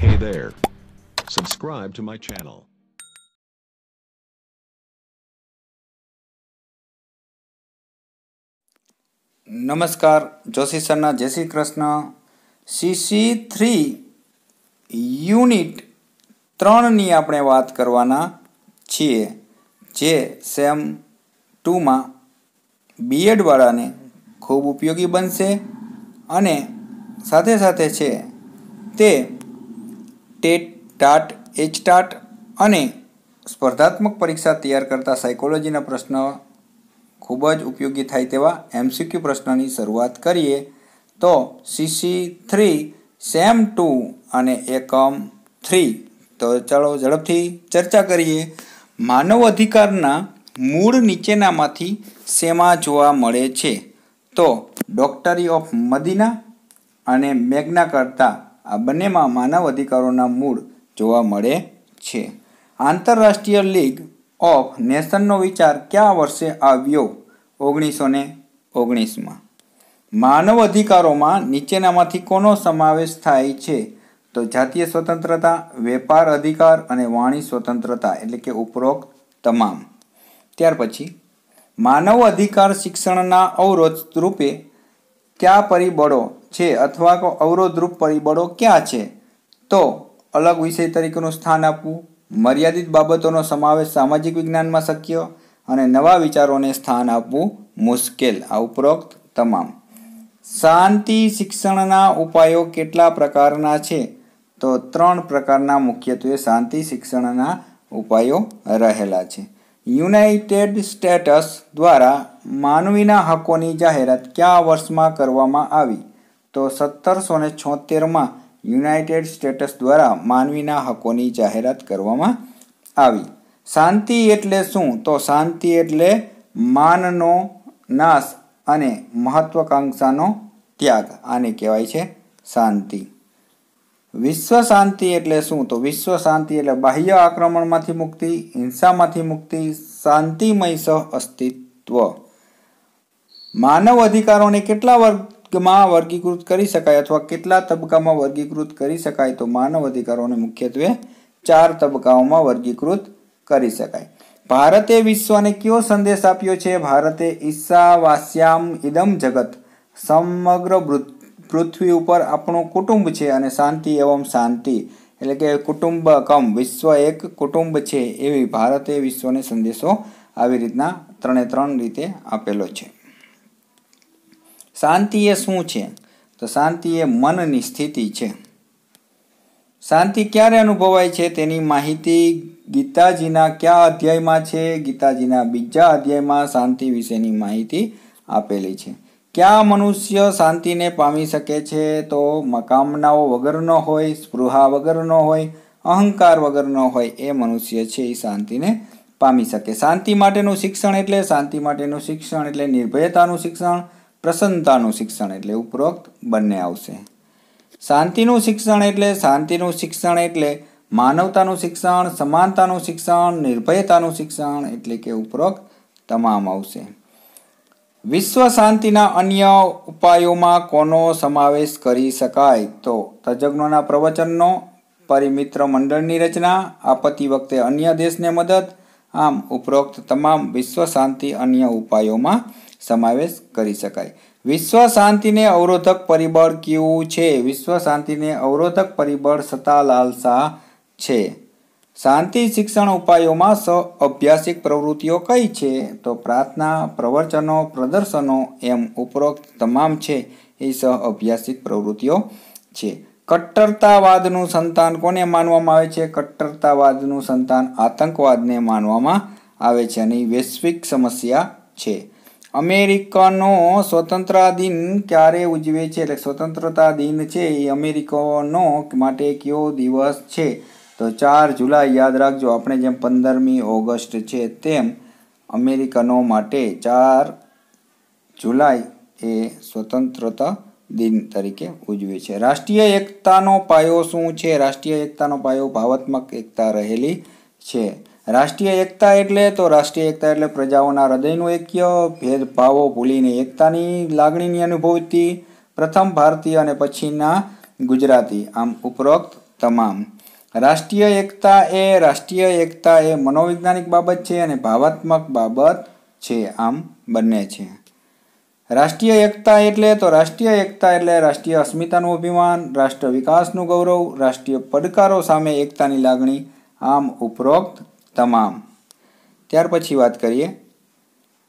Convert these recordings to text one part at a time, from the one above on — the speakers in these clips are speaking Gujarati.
Hey there. Subscribe to my channel. નમસ્કાર જોશી સરના જય Shri Krishna CC three unit ત્રણની આપણે વાત કરવાના છીએ જે સેમ ટુમાં બીએડવાળાને ખૂબ ઉપયોગી બનશે અને સાથે સાથે છે તે ટેટ ટાટ એચ ટાટ અને સ્પર્ધાત્મક પરીક્ષા તૈયાર કરતા સાયકોલોજીના પ્રશ્ન ખૂબ જ ઉપયોગી થાય તેવા એમસીક્યુ પ્રશ્નની શરૂઆત કરીએ તો સીસી થ્રી સેમ ટુ અને એકમ થ્રી તો ચાલો ઝડપથી ચર્ચા કરીએ માનવ અધિકારના મૂળ નીચેનામાંથી શેમાં જોવા મળે છે તો ડૉક્ટરી ઓફ મદીના અને મેઘના કરતાં આ બંનેમાં માનવ અધિકારોના મૂળ જોવા મળે છે આંતરરાષ્ટ્રીય લીગ ઓફ નેશનનો વિચાર કયા વર્ષે આવ્યો ઓગણીસો ને ઓગણીસમાં માનવ અધિકારોમાં નીચેનામાંથી કોનો સમાવેશ થાય છે તો જાતીય સ્વતંત્રતા વેપાર અધિકાર અને વાણી સ્વતંત્રતા એટલે કે ઉપરોક્ત તમામ ત્યાર પછી માનવ અધિકાર શિક્ષણના અવરોધ રૂપે કયા પરિબળો છે અથવા તો અવરોધરૂપ પરિબળો ક્યાં છે તો અલગ વિષય તરીકેનું સ્થાન આપવું મર્યાદિત બાબતોનો સમાવેશ સામાજિક વિજ્ઞાનમાં શક્ય અને નવા વિચારોને સ્થાન આપવું મુશ્કેલ આ ઉપરોક્ત તમામ શાંતિ શિક્ષણના ઉપાયો કેટલા પ્રકારના છે તો ત્રણ પ્રકારના મુખ્યત્વે શાંતિ શિક્ષણના ઉપાયો રહેલા છે યુનાઇટેડ સ્ટેટ્સ દ્વારા માનવીના હકોની જાહેરાત કયા વર્ષમાં કરવામાં આવી તો સત્તરસો ને છોતેરમાં યુનાઇટેડ સ્ટેટ્સ દ્વારા માનવીના હકોની જાહેરાત કરવામાં આવી શાંતિ એટલે શું તો શાંતિ એટલે માનનો નાશ અને મહત્વાકાંક્ષાનો ત્યાગ આને કહેવાય છે શાંતિ વિશ્વ શાંતિ એટલે શું તો વિશ્વ શાંતિ એટલે બાહ્ય આક્રમણમાંથી મુક્તિ હિંસામાંથી મુક્તિ શાંતિમય સહ અસ્તિત્વ માનવ અધિકારોને કેટલા વર્ગ માં વર્ગીકૃત કરી શકાય અથવા કેટલા તબક્કામાં વર્ગીકૃત કરી શકાય તો માનવ અધિકારોને મુખ્યત્વે ચાર તબક્કાઓમાં વર્ગીકૃત કરી શકાય ભારતે વિશ્વને કયો સંદેશ આપ્યો છે ભારતે ઈશાવાસ્યામ ઇદમ જગત સમગ્ર પૃથ્વી ઉપર આપણું કુટુંબ છે અને શાંતિ એવમ શાંતિ એટલે કે કુટુંબ કમ વિશ્વ એક કુટુંબ છે એવી ભારતે વિશ્વને સંદેશો આવી રીતના ત્રણે ત્રણ રીતે આપેલો છે શાંતિ એ શું છે તો શાંતિ એ મનની સ્થિતિ છે શાંતિ ક્યારે અનુભવાય છે તેની માહિતી ગીતાજીના કયા અધ્યાયમાં છે ગીતાજીના બીજા અધ્યાયમાં શાંતિ વિશેની માહિતી આપેલી છે ક્યાં મનુષ્ય શાંતિને પામી શકે છે તો મકામનાઓ વગરનો હોય સ્પૃહા વગરનો હોય અહંકાર વગરનો હોય એ મનુષ્ય છે એ શાંતિને પામી શકે શાંતિ માટેનું શિક્ષણ એટલે શાંતિ માટેનું શિક્ષણ એટલે નિર્ભયતાનું શિક્ષણ પ્રસન્નતાનું શિક્ષણ એટલે ઉપરોક્ત બંને આવશે શાંતિનું શિક્ષણ એટલે શાંતિનું શિક્ષણ એટલે માનવતાનું શિક્ષણ સમાનતાનું શિક્ષણ નિર્ભયતાનું શિક્ષણ એટલે કે ઉપરોક્ત તમામ આવશે વિશ્વ શાંતિના અન્ય ઉપાયોમાં કોનો સમાવેશ કરી શકાય તો તજજ્ઞોના પ્રવચનનો પરિમિત્ર મંડળની રચના આપત્તિ વખતે અન્ય દેશને મદદ આમ ઉપરોક્ત તમામ વિશ્વ શાંતિ અન્ય ઉપાયોમાં સમાવેશ કરી શકાય વિશ્વ શાંતિને અવરોધક પરિબળ કેવું છે વિશ્વ શાંતિને અવરોધક પરિબળ સત્તા લાલસા છે શાંતિ શિક્ષણ ઉપાયોમાં સ અભ્યાસિક પ્રવૃત્તિઓ કઈ છે તો પ્રાર્થના પ્રવચનો પ્રદર્શનો એમ ઉપરોક્ત તમામ છે એ સહ અભ્યાસિક પ્રવૃત્તિઓ છે કટ્ટરતાવાદનું સંતાન કોને માનવામાં આવે છે કટ્ટરતાવાદનું સંતાન આતંકવાદને માનવામાં આવે છે અને વૈશ્વિક સમસ્યા છે અમેરિકનો સ્વતંત્રતા દિન ક્યારે ઉજવે છે એટલે સ્વતંત્રતા દિન છે એ અમેરિકનો માટે કયો દિવસ છે તો ચાર જુલાઈ યાદ રાખજો આપણે જેમ પંદરમી ઓગસ્ટ છે તેમ અમેરિકનો માટે ચાર જુલાઈ એ સ્વતંત્રતા દિન તરીકે ઉજવે છે રાષ્ટ્રીય એકતાનો પાયો શું છે રાષ્ટ્રીય એકતાનો પાયો ભાવાત્મક એકતા રહેલી છે રાષ્ટ્રીય એકતા એટલે તો રાષ્ટ્રીય એકતા એટલે પ્રજાઓના હૃદયનું એક્ય ભેદભાવો ભૂલીને એકતાની લાગણીની અનુભૂતિ પ્રથમ ભારતીય અને પછીના ગુજરાતી આમ ઉપરોક્ત તમામ રાષ્ટ્રીય એકતા એ રાષ્ટ્રીય એકતા એ મનોવૈજ્ઞાનિક બાબત છે અને ભાવાત્મક બાબત છે આમ બંને છે રાષ્ટ્રીય એકતા એટલે તો રાષ્ટ્રીય એકતા એટલે રાષ્ટ્રીય અસ્મિતાનું અભિમાન રાષ્ટ્ર વિકાસનું ગૌરવ રાષ્ટ્રીય પડકારો સામે એકતાની લાગણી આમ ઉપરોક્ત તમામ ત્યાર પછી વાત કરીએ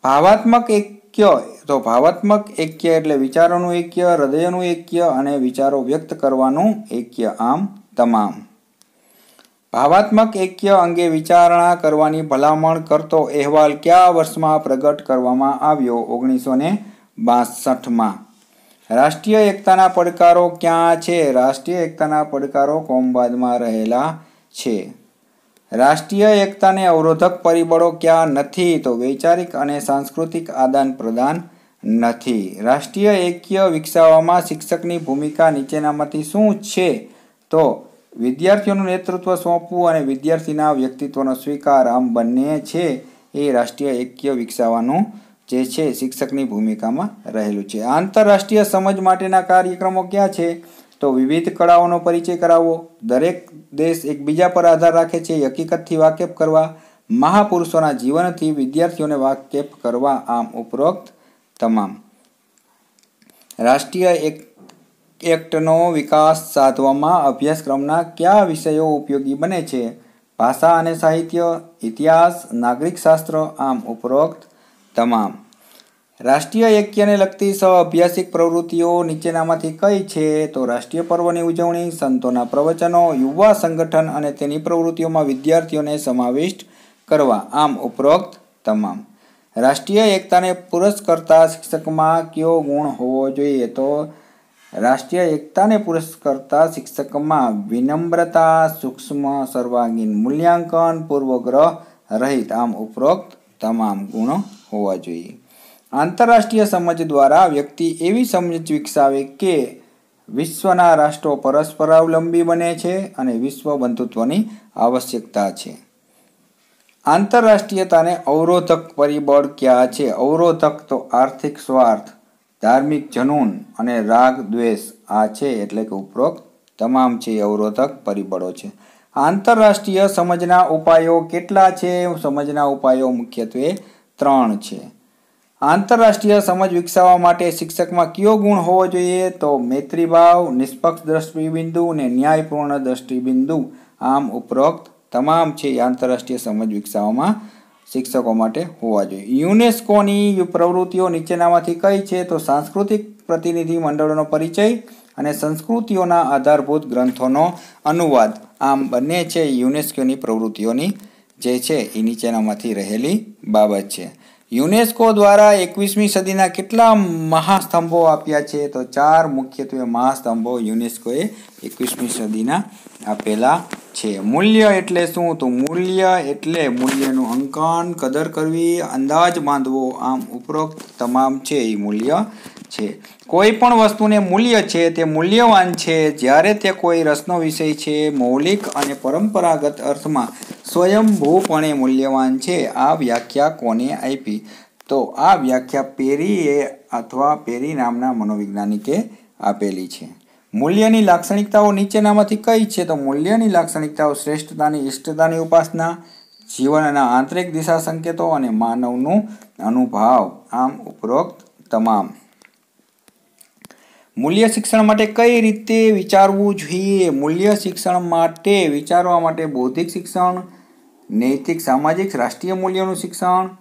ભાવાત્મક એક્ય તો ભાવાત્મક એક્ય એટલે વિચારોનું એક્ય હૃદયનું એક્ય અને વિચારો વ્યક્ત કરવાનું એક્ય આમ તમામ ભાવાત્મક એક્ય અંગે વિચારણા કરવાની ભલામણ કરતો અહેવાલ કયા વર્ષમાં પ્રગટ કરવામાં આવ્યો ઓગણીસો ને બાસઠમાં રાષ્ટ્રીય એકતાના પડકારો ક્યાં છે રાષ્ટ્રીય એકતાના પડકારો કોમબાદમાં રહેલા છે રાષ્ટ્રીય એકતાને અવરોધક પરિબળો ક્યાં નથી તો વૈચારિક અને સાંસ્કૃતિક આદાન પ્રદાન નથી રાષ્ટ્રીય ઐક્ય વિકસાવવામાં શિક્ષકની ભૂમિકા નીચેનામાંથી શું છે તો વિદ્યાર્થીઓનું નેતૃત્વ સોંપવું અને વિદ્યાર્થીના વ્યક્તિત્વનો સ્વીકાર આમ બંને છે એ રાષ્ટ્રીય ઐક્ય વિકસાવવાનું જે છે શિક્ષકની ભૂમિકામાં રહેલું છે આંતરરાષ્ટ્રીય સમજ માટેના કાર્યક્રમો ક્યાં છે તો વિવિધ કળાઓનો પરિચય કરાવવો દરેક દેશ એકબીજા પર આધાર રાખે છે હકીકતથી વાકેફ કરવા મહાપુરુષોના જીવનથી વિદ્યાર્થીઓને વાકેફ કરવા આમ ઉપરોક્ત તમામ રાષ્ટ્રીય એક એક્ટનો વિકાસ સાધવામાં અભ્યાસક્રમના કયા વિષયો ઉપયોગી બને છે ભાષા અને સાહિત્ય ઇતિહાસ નાગરિક શાસ્ત્ર આમ ઉપરોક્ત તમામ રાષ્ટ્રીય એક્યને લગતી સ અભ્યાસિક પ્રવૃત્તિઓ નીચેનામાંથી કઈ છે તો રાષ્ટ્રીય પર્વની ઉજવણી સંતોના પ્રવચનો યુવા સંગઠન અને તેની પ્રવૃત્તિઓમાં વિદ્યાર્થીઓને સમાવિષ્ટ કરવા આમ ઉપરોક્ત તમામ રાષ્ટ્રીય એકતાને પુરસ્કર્તા શિક્ષકમાં કયો ગુણ હોવો જોઈએ તો રાષ્ટ્રીય એકતાને પુરસ્કર્તા શિક્ષકમાં વિનમ્રતા સૂક્ષ્મ સર્વાંગીણ મૂલ્યાંકન પૂર્વગ્રહ રહિત આમ ઉપરોક્ત તમામ ગુણો હોવા જોઈએ આંતરરાષ્ટ્રીય સમજ દ્વારા વ્યક્તિ એવી સમજ વિકસાવે કે વિશ્વના રાષ્ટ્રો પરસ્પરાવલંબી બને છે અને વિશ્વ બંધુત્વની આવશ્યકતા છે આંતરરાષ્ટ્રીયતાને અવરોધક પરિબળ ક્યાં છે અવરોધક તો આર્થિક સ્વાર્થ ધાર્મિક જનૂન અને રાગ દ્વેષ આ છે એટલે કે ઉપરોક્ત તમામ છે અવરોધક પરિબળો છે આંતરરાષ્ટ્રીય સમજના ઉપાયો કેટલા છે સમજના ઉપાયો મુખ્યત્વે ત્રણ છે આંતરરાષ્ટ્રીય સમજ વિકસાવવા માટે શિક્ષકમાં કયો ગુણ હોવો જોઈએ તો મૈત્રીભાવ નિષ્પક્ષ દ્રષ્ટિબિંદુ અને ન્યાયપૂર્ણ દ્રષ્ટિબિંદુ આમ ઉપરોક્ત તમામ છે આંતરરાષ્ટ્રીય સમજ વિકસાવવામાં શિક્ષકો માટે હોવા જોઈએ યુનેસ્કોની પ્રવૃત્તિઓ નીચેનામાંથી કઈ છે તો સાંસ્કૃતિક પ્રતિનિધિ મંડળોનો પરિચય અને સંસ્કૃતિઓના આધારભૂત ગ્રંથોનો અનુવાદ આમ બંને છે યુનેસ્કોની પ્રવૃત્તિઓની જે છે એ નીચેનામાંથી રહેલી બાબત છે યુનેસ્કો દ્વારા એકવીસમી સદીના કેટલા મહાસ્તંભો આપ્યા છે તો ચાર મુખ્યત્વે મહાસ્તંભો યુનેસ્કોએ એકવીસમી સદીના આપેલા છે મૂલ્ય એટલે શું તો મૂલ્ય એટલે મૂલ્યનું અંકન કદર કરવી અંદાજ બાંધવો આમ ઉપરોક્ત તમામ છે એ મૂલ્ય છે કોઈ પણ વસ્તુને મૂલ્ય છે તે મૂલ્યવાન છે જ્યારે તે કોઈ રસનો વિષય છે મૌલિક અને પરંપરાગત અર્થમાં સ્વયંભૂપણે મૂલ્યવાન છે આ વ્યાખ્યા કોને આપી તો આ વ્યાખ્યા પેરીએ અથવા પેરી નામના મનોવૈજ્ઞાનિકે આપેલી છે મૂલ્યની લાક્ષણિકતાઓ નીચેનામાંથી કઈ છે તો મૂલ્યની લાક્ષણિકતાઓ શ્રેષ્ઠતાની ઇષ્ટતાની ઉપાસના જીવનના આંતરિક દિશા સંકેતો અને માનવનું અનુભવ આમ ઉપરોક્ત તમામ મૂલ્ય શિક્ષણ માટે કઈ રીતે વિચારવું જોઈએ મૂલ્ય શિક્ષણ માટે વિચારવા માટે બૌદ્ધિક શિક્ષણ નૈતિક સામાજિક રાષ્ટ્રીય મૂલ્યોનું શિક્ષણ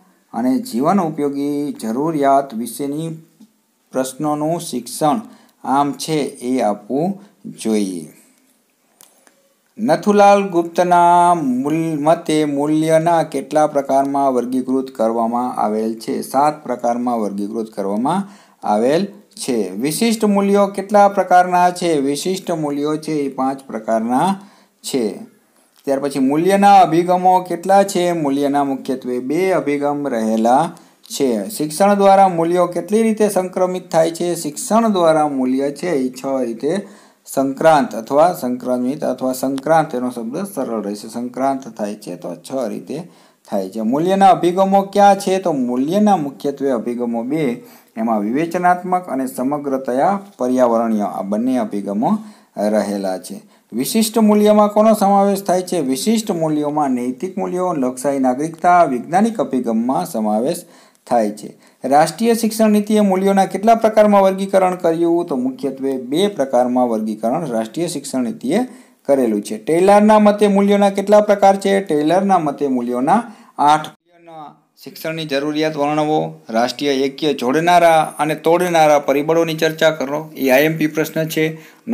અને જીવન ઉપયોગી જરૂરિયાત વિશેની પ્રશ્નોનું શિક્ષણ આમ છે એ આપવું જોઈએ નથુલાલ ગુપ્તના મૂલ મતે મૂલ્યના કેટલા પ્રકારમાં વર્ગીકૃત કરવામાં આવેલ છે સાત પ્રકારમાં વર્ગીકૃત કરવામાં આવેલ છે વિશિષ્ટ મૂલ્યો કેટલા પ્રકારના છે વિશિષ્ટ મૂલ્યો છે એ પાંચ પ્રકારના છે ત્યાર પછી મૂલ્યના અભિગમો કેટલા છે મૂલ્યના મુખ્યત્વે બે અભિગમ રહેલા છે શિક્ષણ દ્વારા મૂલ્યો કેટલી રીતે સંક્રમિત થાય છે શિક્ષણ દ્વારા મૂલ્ય છે એ છ રીતે સંક્રાંત અથવા સંક્રમિત અથવા સંક્રાંત એનો શબ્દ સરળ રહેશે સંક્રાંત થાય છે તો છ રીતે થાય છે મૂલ્યના અભિગમો ક્યાં છે તો મૂલ્યના મુખ્યત્વે અભિગમો બે એમાં વિવેચનાત્મક અને સમગ્રતયા પર્યાવરણીય આ બંને અભિગમો રહેલા છે વિશિષ્ટ મૂલ્યમાં કોનો સમાવેશ થાય છે વિશિષ્ટ મૂલ્યોમાં નૈતિક મૂલ્યો લોકશાહી નાગરિકતા વૈજ્ઞાનિક અભિગમમાં સમાવેશ થાય છે રાષ્ટ્રીય શિક્ષણ નીતિએ મૂલ્યોના કેટલા પ્રકારમાં વર્ગીકરણ કર્યું તો મુખ્યત્વે બે પ્રકારમાં વર્ગીકરણ રાષ્ટ્રીય શિક્ષણ નીતિએ કરેલું છે ટેલરના મતે મૂલ્યોના કેટલા પ્રકાર છે ટેલરના મતે મૂલ્યોના આઠ શિક્ષણની જરૂરિયાત વર્ણવો રાષ્ટ્રીય ઐક્ય જોડનારા અને તોડનારા પરિબળોની ચર્ચા કરો એ આઈએમપી પ્રશ્ન છે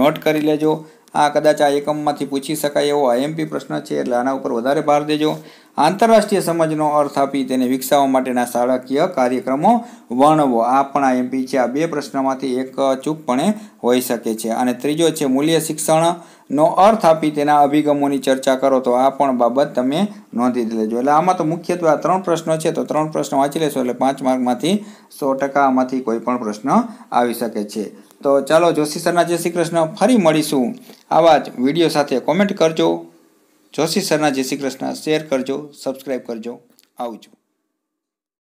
નોટ કરી લેજો આ કદાચ આ એકમમાંથી પૂછી શકાય એવો આઈએમપી પ્રશ્ન છે એટલે આના ઉપર વધારે ભાર દેજો આંતરરાષ્ટ્રીય સમજનો અર્થ આપી તેને વિકસાવવા માટેના શાળાકીય કાર્યક્રમો વર્ણવો આ પણ આ એમપી છે આ બે પ્રશ્નમાંથી એક ચૂકપણે હોઈ શકે છે અને ત્રીજો છે મૂલ્ય શિક્ષણનો અર્થ આપી તેના અભિગમોની ચર્ચા કરો તો આ પણ બાબત તમે નોંધી લેજો એટલે આમાં તો મુખ્યત્વે આ ત્રણ પ્રશ્નો છે તો ત્રણ પ્રશ્નો વાંચી લેશો એટલે પાંચ માર્કમાંથી સો ટકા આમાંથી કોઈ પણ પ્રશ્ન આવી શકે છે તો ચાલો જોશી સરના જય શ્રી કૃષ્ણ ફરી મળીશું આવા જ વિડીયો સાથે કોમેન્ટ કરજો જોશી સરના જય શ્રી કૃષ્ણ શેર કરજો સબસ્ક્રાઈબ કરજો આવજો